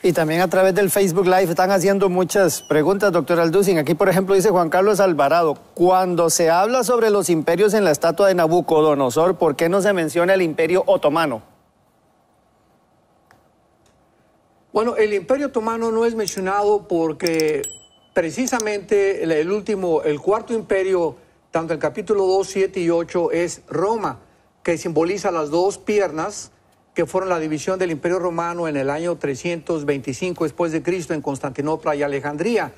Y también a través del Facebook Live están haciendo muchas preguntas, doctor Aldusin Aquí, por ejemplo, dice Juan Carlos Alvarado, cuando se habla sobre los imperios en la estatua de Nabucodonosor, ¿por qué no se menciona el imperio otomano? Bueno, el imperio otomano no es mencionado porque precisamente el último, el cuarto imperio, tanto el capítulo 2, 7 y 8, es Roma, que simboliza las dos piernas que fueron la división del Imperio Romano en el año 325 después de Cristo en Constantinopla y Alejandría.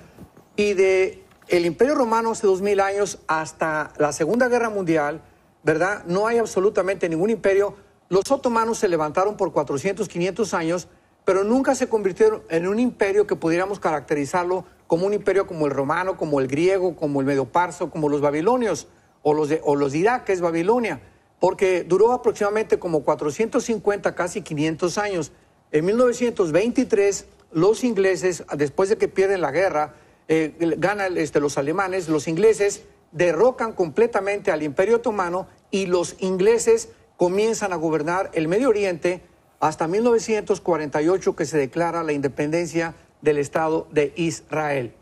Y de el Imperio Romano hace 2000 años hasta la Segunda Guerra Mundial, ¿verdad? No hay absolutamente ningún imperio. Los otomanos se levantaron por 400, 500 años, pero nunca se convirtieron en un imperio que pudiéramos caracterizarlo como un imperio como el romano, como el griego, como el parso, como los babilonios o los o los de Babilonia porque duró aproximadamente como 450, casi 500 años. En 1923, los ingleses, después de que pierden la guerra, eh, ganan este, los alemanes, los ingleses derrocan completamente al Imperio Otomano y los ingleses comienzan a gobernar el Medio Oriente hasta 1948 que se declara la independencia del Estado de Israel.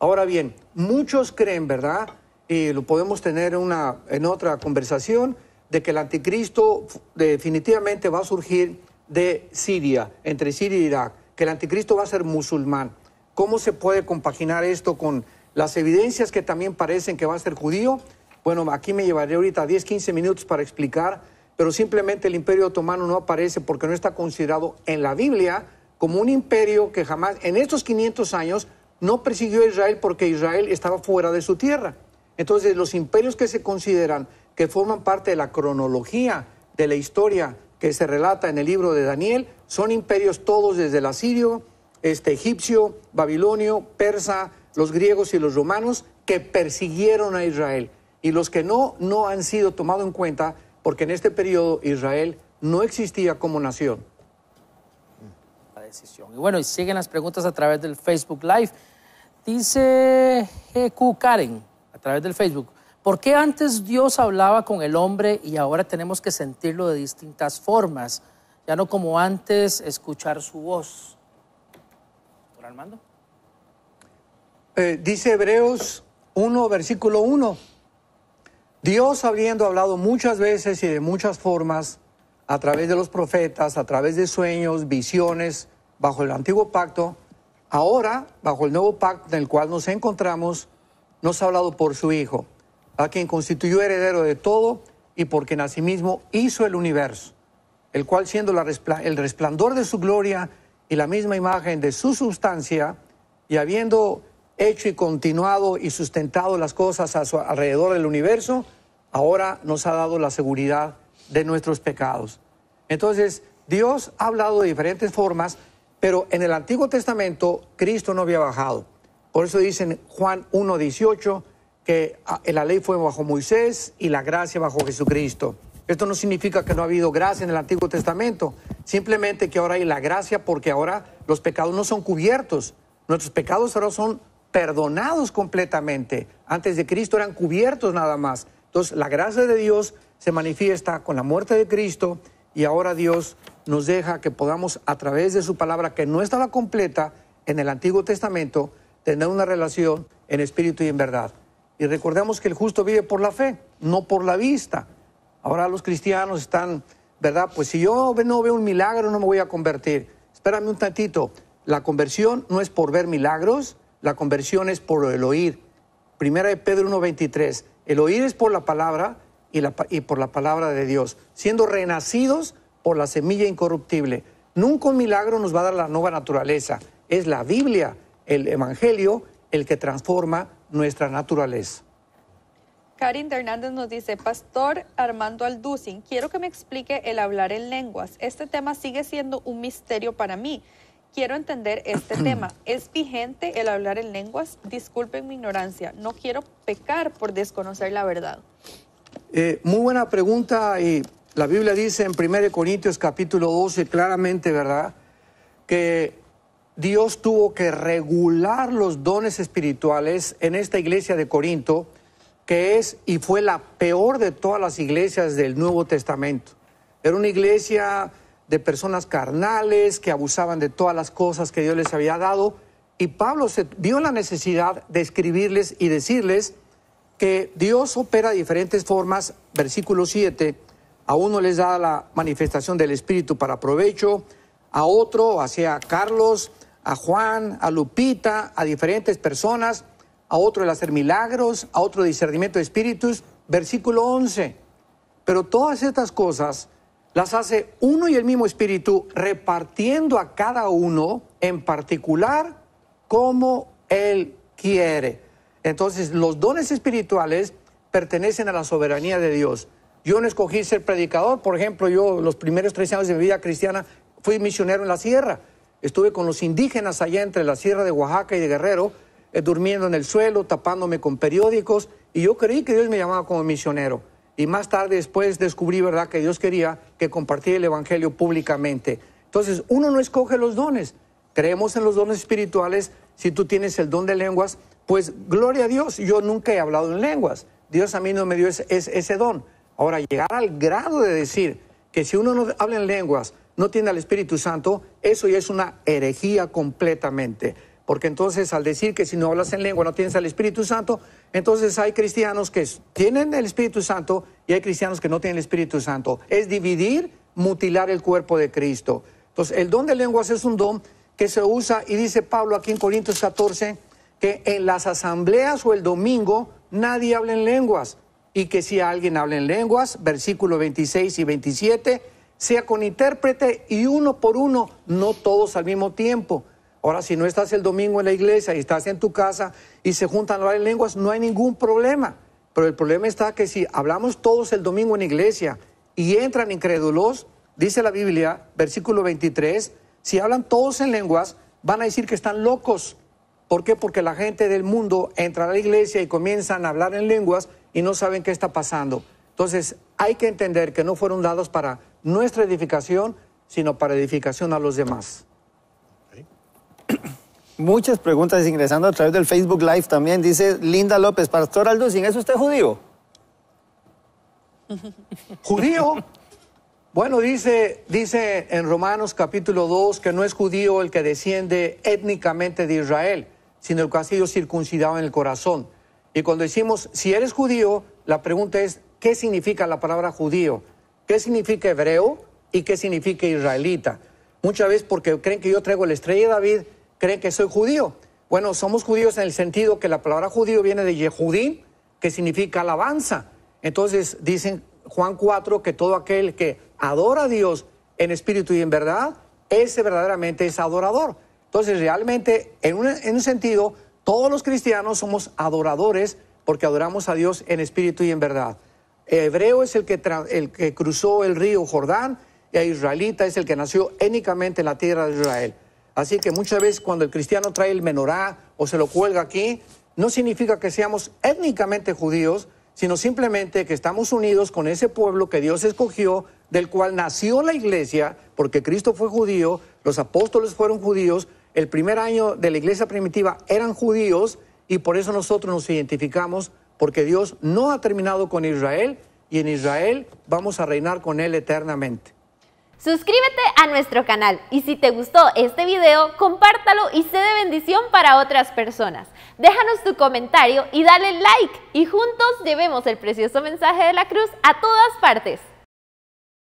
Ahora bien, muchos creen, ¿verdad? Y eh, lo podemos tener en otra conversación, de que el anticristo definitivamente va a surgir de Siria, entre Siria e Irak, que el anticristo va a ser musulmán. ¿Cómo se puede compaginar esto con las evidencias que también parecen que va a ser judío? Bueno, aquí me llevaré ahorita 10, 15 minutos para explicar, pero simplemente el imperio otomano no aparece porque no está considerado en la Biblia como un imperio que jamás, en estos 500 años, no persiguió a Israel porque Israel estaba fuera de su tierra. Entonces, los imperios que se consideran que forman parte de la cronología de la historia que se relata en el libro de Daniel, son imperios todos desde el asirio, este, egipcio, babilonio, persa, los griegos y los romanos que persiguieron a Israel. Y los que no, no han sido tomados en cuenta porque en este periodo Israel no existía como nación. La decisión. Y bueno, y siguen las preguntas a través del Facebook Live. Dice GQ Karen, a través del Facebook, ¿Por qué antes Dios hablaba con el hombre y ahora tenemos que sentirlo de distintas formas? Ya no como antes escuchar su voz. Por Armando. Eh, dice Hebreos 1, versículo 1. Dios habiendo hablado muchas veces y de muchas formas, a través de los profetas, a través de sueños, visiones, bajo el antiguo pacto, ahora, bajo el nuevo pacto en el cual nos encontramos, nos ha hablado por su Hijo a quien constituyó heredero de todo y por en asimismo hizo el universo, el cual siendo el resplandor de su gloria y la misma imagen de su sustancia, y habiendo hecho y continuado y sustentado las cosas a su alrededor del universo, ahora nos ha dado la seguridad de nuestros pecados. Entonces, Dios ha hablado de diferentes formas, pero en el Antiguo Testamento Cristo no había bajado. Por eso dicen Juan 18 que ah, la ley fue bajo Moisés y la gracia bajo Jesucristo. Esto no significa que no ha habido gracia en el Antiguo Testamento, simplemente que ahora hay la gracia porque ahora los pecados no son cubiertos, nuestros pecados ahora son perdonados completamente. Antes de Cristo eran cubiertos nada más. Entonces la gracia de Dios se manifiesta con la muerte de Cristo y ahora Dios nos deja que podamos a través de su palabra que no estaba completa en el Antiguo Testamento tener una relación en espíritu y en verdad. Y recordemos que el justo vive por la fe, no por la vista. Ahora los cristianos están, ¿verdad? Pues si yo no veo un milagro, no me voy a convertir. Espérame un tantito. La conversión no es por ver milagros, la conversión es por el oír. Primera de Pedro 1.23. El oír es por la palabra y, y por la palabra de Dios, siendo renacidos por la semilla incorruptible. Nunca un milagro nos va a dar la nueva naturaleza. Es la Biblia, el Evangelio, el que transforma nuestra naturaleza. Karin Hernández nos dice, Pastor Armando Alducin, quiero que me explique el hablar en lenguas. Este tema sigue siendo un misterio para mí. Quiero entender este tema. ¿Es vigente el hablar en lenguas? Disculpen mi ignorancia. No quiero pecar por desconocer la verdad. Eh, muy buena pregunta. Y la Biblia dice en 1 Corintios capítulo 12 claramente, ¿verdad? Que Dios tuvo que regular los dones espirituales en esta iglesia de Corinto, que es y fue la peor de todas las iglesias del Nuevo Testamento. Era una iglesia de personas carnales que abusaban de todas las cosas que Dios les había dado. Y Pablo se vio la necesidad de escribirles y decirles que Dios opera de diferentes formas. Versículo 7, a uno les da la manifestación del Espíritu para provecho, a otro, hacia Carlos, a Juan, a Lupita, a diferentes personas, a otro el hacer milagros, a otro discernimiento de espíritus, versículo 11. Pero todas estas cosas las hace uno y el mismo espíritu repartiendo a cada uno en particular como él quiere. Entonces, los dones espirituales pertenecen a la soberanía de Dios. Yo no escogí ser predicador, por ejemplo, yo los primeros tres años de mi vida cristiana fui misionero en la sierra Estuve con los indígenas allá entre la Sierra de Oaxaca y de Guerrero, eh, durmiendo en el suelo, tapándome con periódicos, y yo creí que Dios me llamaba como misionero. Y más tarde después descubrí, ¿verdad?, que Dios quería que compartiera el Evangelio públicamente. Entonces, uno no escoge los dones. Creemos en los dones espirituales. Si tú tienes el don de lenguas, pues gloria a Dios. Yo nunca he hablado en lenguas. Dios a mí no me dio ese don. Ahora, llegar al grado de decir que si uno no habla en lenguas, no tiene al Espíritu Santo, eso ya es una herejía completamente. Porque entonces al decir que si no hablas en lengua no tienes al Espíritu Santo, entonces hay cristianos que tienen el Espíritu Santo y hay cristianos que no tienen el Espíritu Santo. Es dividir, mutilar el cuerpo de Cristo. Entonces el don de lenguas es un don que se usa y dice Pablo aquí en Corintios 14 que en las asambleas o el domingo nadie habla en lenguas y que si alguien habla en lenguas, versículo 26 y 27, sea con intérprete y uno por uno, no todos al mismo tiempo. Ahora, si no estás el domingo en la iglesia y estás en tu casa y se juntan a en lenguas, no hay ningún problema. Pero el problema está que si hablamos todos el domingo en la iglesia y entran incrédulos, dice la Biblia, versículo 23, si hablan todos en lenguas, van a decir que están locos. ¿Por qué? Porque la gente del mundo entra a la iglesia y comienzan a hablar en lenguas y no saben qué está pasando. Entonces, hay que entender que no fueron dados para nuestra edificación, sino para edificación a los demás. Muchas preguntas ingresando a través del Facebook Live también. Dice Linda López, Pastor Aldo, ¿sin eso usted judío? ¿Judío? Bueno, dice, dice en Romanos capítulo 2 que no es judío el que desciende étnicamente de Israel, sino el que ha sido circuncidado en el corazón. Y cuando decimos, si eres judío, la pregunta es, ¿qué significa la palabra judío? ¿Qué significa hebreo y qué significa israelita? Muchas veces porque creen que yo traigo la estrella de David, creen que soy judío. Bueno, somos judíos en el sentido que la palabra judío viene de Yehudí, que significa alabanza. Entonces dicen Juan 4 que todo aquel que adora a Dios en espíritu y en verdad, ese verdaderamente es adorador. Entonces realmente, en un sentido, todos los cristianos somos adoradores porque adoramos a Dios en espíritu y en verdad hebreo es el que, el que cruzó el río Jordán y a israelita es el que nació étnicamente en la tierra de Israel. Así que muchas veces cuando el cristiano trae el menorá o se lo cuelga aquí, no significa que seamos étnicamente judíos, sino simplemente que estamos unidos con ese pueblo que Dios escogió, del cual nació la iglesia, porque Cristo fue judío, los apóstoles fueron judíos, el primer año de la iglesia primitiva eran judíos y por eso nosotros nos identificamos porque Dios no ha terminado con Israel y en Israel vamos a reinar con Él eternamente. Suscríbete a nuestro canal y si te gustó este video, compártalo y sé de bendición para otras personas. Déjanos tu comentario y dale like y juntos llevemos el precioso mensaje de la cruz a todas partes.